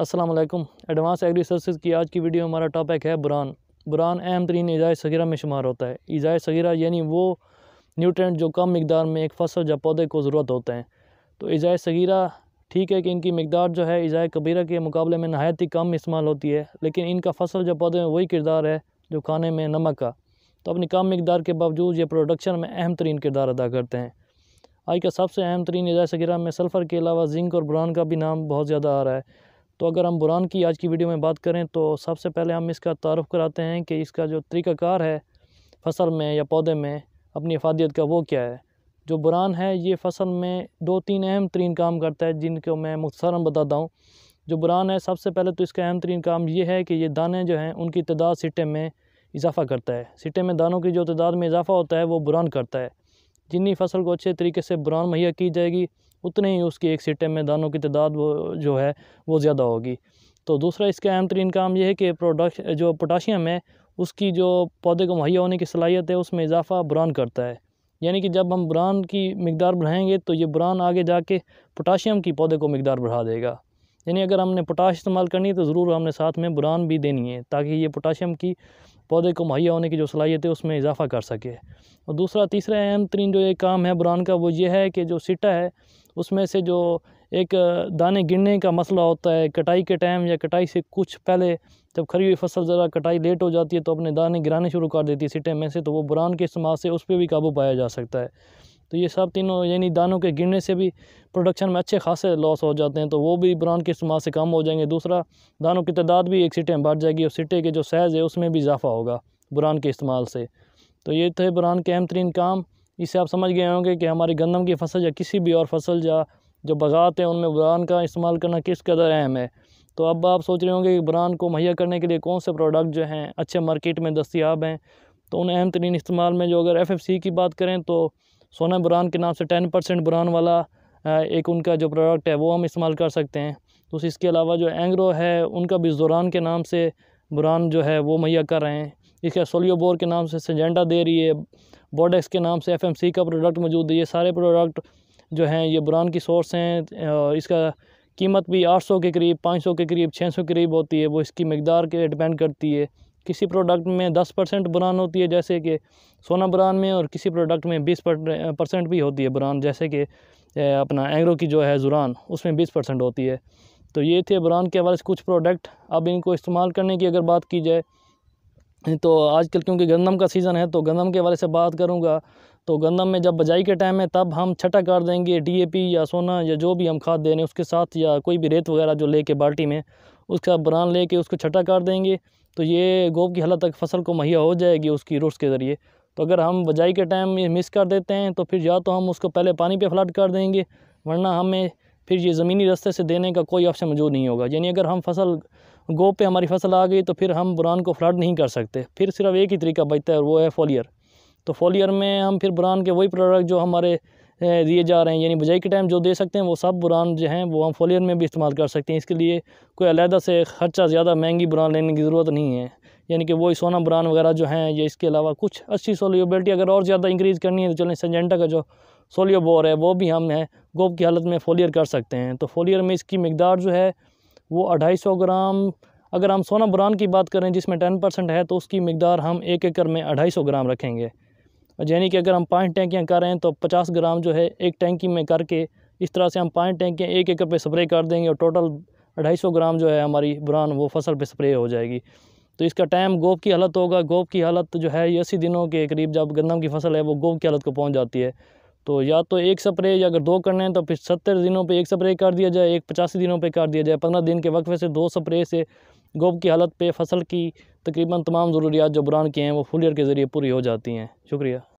Aslam advance agree service की आज की वीडियो में हमारा टॉपिक है बुरान बुरान अहम तरीन ईजाज सगीरा में शुमार होता है ईजाज सगीरा यानी वो न्यूट्रेंट जो कम मकदार में एक फसल या पौधे को ज़रूरत होते हैं तो ईजाज सगीरा ठीक है कि इनकी मकदार जो है ईजाए कबीरा के मुकाबले में नहायत ही कम इस्तेमाल होती है लेकिन इनका फसल या पौधे में वही किरदार है जो खाने में नमक का तो अपनी कम मकदार के बावजूद ये प्रोडक्शन में अहम तरीन किरदार अदा करते हैं आज का सबसे अहम तरीन ईजाज सगीरा में सल्फ़र के अलावा जिंक और बुरान का भी नाम बहुत ज़्यादा आ रहा है तो अगर हम बुरान की आज की वीडियो में बात करें तो सबसे पहले हम इसका तारफ़ कराते हैं कि इसका जो तरीक़ाकार है फसल में या पौधे में अपनी अफादियत का वो क्या है जो बुरान है ये फसल में दो तीन अहम तरीन काम करता है जिनको मैं मुख्तसरा बताता हूँ जो बुरान है सबसे पहले तो इसका अहम तरीन काम ये है कि ये दाने जो हैं उनकी तदाद सिटे में इजाफ़ा करता है सिटे में दानों की जो तादाद में इजाफ़ा होता है वो बुरान करता है जिन्नी फसल को अच्छे तरीके से बुरान मुहैया की जाएगी उतने ही उसकी एक सिटे में दानों की तादाद जो है वो ज़्यादा होगी तो दूसरा इसका अहम तरीन काम यह है कि प्रोडक्श जो पोटाशियम है उसकी जो पौधे को मुहैया होने की सलाहियत है उसमें इजाफा बुरान करता है यानी कि जब हम बुरान की मकदार बढ़ाएंगे तो ये बुरान आगे जाके पोटाशियम की पौधे को मकदार बढ़ा देगा यानी अगर हमने पोटाश इस्तेमाल करनी है तो ज़रूर हमने साथ में बुरान भी देनी है ताकि ये पोटाशियम की पौधे को मुहैया होने की जो सलाहियत है उसमें इजाफा कर सके और दूसरा तीसरा अहम तरीन जो ये काम है बुरान का वो ये है कि जो सिटा है उसमें से जो एक दाने गिरने का मसला होता है कटाई के टाइम या कटाई से कुछ पहले जब खरी हुई फसल ज़रा कटाई लेट हो जाती है तो अपने दाने गिराने शुरू कर देती है सिटे में से तो वो बुरान के इस्तेमाल से उस पर भी काबू पाया जा सकता है तो ये सब तीनों यानी दानों के गिरने से भी प्रोडक्शन में अच्छे खासे लॉस हो जाते हैं तो वो भी ब्रांड के इस्तेमाल से कम हो जाएंगे दूसरा दानों की तादाद भी एक सीटें में बढ़ जाएगी और सीटें के जो साइज़ है उसमें भी इजाफा होगा बुरान के इस्तेमाल से तो ये थे बुरान के अहम तरीन काम इससे आप समझ गए होंगे कि हमारी गंदम की फसल या किसी भी और फसल या जो बगात हैं उनमें बुरान का इस्तेमाल करना किस कदर अहम है तो अब आप सोच रहे होंगे कि बुरान को मुहैया करने के लिए कौन से प्रोडक्ट जो हैं अच्छे मार्केट में दस्तियाब हैं तो उन अहम तरीन इस्तेमाल में जो अगर एफ एफ सी की बात करें तो सोना बुरान के नाम से टेन परसेंट बुरान वाला एक उनका जो प्रोडक्ट है वो हम इस्तेमाल कर सकते हैं तो इसके अलावा जो एंग्रो है उनका भी जोरान के नाम से बुरान जो है वो मुहैया कर रहे हैं इसका सोलियो बोर के नाम से सजेंडा दे रही है बोडेक्स के नाम से एफएमसी का प्रोडक्ट मौजूद है ये सारे प्रोडक्ट जो हैं ये बुरान की सोर्स हैं इसका कीमत भी 800 के करीब 500 के करीब 600 के करीब होती है वो इसकी मकदार के डिपेंड करती है किसी प्रोडक्ट में 10 परसेंट बुरान होती है जैसे कि सोना बुरान में और किसी प्रोडक्ट में 20 परसेंट भी होती है बुरान जैसे कि अपना एंग्रो की जो है जुरान उसमें 20 परसेंट होती है तो ये थे बुरान के हवाले से कुछ प्रोडक्ट अब इनको इस्तेमाल करने की अगर बात की जाए तो आजकल क्योंकि गंदम का सीज़न है तो गंदम के बारे से बात करूँगा तो गंदम में जब बजाई के टाइम है तब हम छटा काट देंगे डीएपी या सोना या जो भी हम खाद दे रहे हैं उसके साथ या कोई भी रेत वगैरह जो लेके बाल्टी में उसका ले लेके उसको छटा काट देंगे तो ये गोब की हालत तक फसल को मुहैया हो जाएगी उसकी रूट्स के ज़रिए तो अगर हम बजाई के टाइम ये मिस कर देते हैं तो फिर या तो हम उसको पहले पानी पे फ्लाट कर देंगे वरना हमें फिर ये ज़मीनी रास्ते से देने का कोई ऑप्शन मौजूद नहीं होगा यानी अगर हम फसल गो पे हमारी फसल आ गई तो फिर हम बुरान को फ्लड नहीं कर सकते फिर सिर्फ एक ही तरीका बचता है वो है फोलियर तो फोलियर में हम फिर बुरान के वही प्रोडक्ट जो हमारे दिए जा रहे हैं यानी बुझाई के टाइम जो दे सकते हैं वो सब बुरान जो हैं वो हम फोलियर में भी इस्तेमाल कर सकते हैं इसके लिए कोई अलहदा से ख़र्चा ज़्यादा महंगी बुरान लेने की ज़रूरत नहीं है यानी कि वही सोना बुरान वगैरह जो हैं या इसके अलावा कुछ अच्छी सोलियोबिलिटी अगर और ज़्यादा इंक्रीज़ करनी है तो चलें सेंजेंटा का जो सोलियो बोर है वो भी हम है गोब की हालत में फोलियर कर सकते हैं तो फोलियर में इसकी मकदार जो है वो अढ़ाई सौ ग्राम अगर हम सोना बुरान की बात करें जिसमें टेन परसेंट है तो उसकी मकदार हम एक एकड़ में अढ़ाई सौ ग्राम रखेंगे यानी कि अगर हम पाँच टैंकियाँ कर रहे हैं तो पचास ग्राम जो है एक टैंकी में करके इस तरह से हम पाँच टैंकियाँ एक एकड़ पे स्प्रे कर देंगे और टोटल अढ़ाई सौ ग्राम जो है हमारी बुरान वो फसल पे स्प्रे हो जाएगी तो इसका टाइम गोब की हालत होगा गोब की हालत जो है अस्सी दिनों के करीब जब गंदम की फसल है वो गोब की हालत को पहुँच जाती है तो या तो एक स्प्रे या अगर दो करने हैं तो फिर सत्तर दिनों पे एक स्प्रे कर दिया जाए एक पचासी दिनों पे कर दिया जाए पंद्रह दिन के वक्फे से दो स्प्रे से गोब की हालत पे फसल की तकरीबन तमाम ज़रूरियात जो बुरान की हैं वो फुलियर के ज़रिए पूरी हो जाती हैं शुक्रिया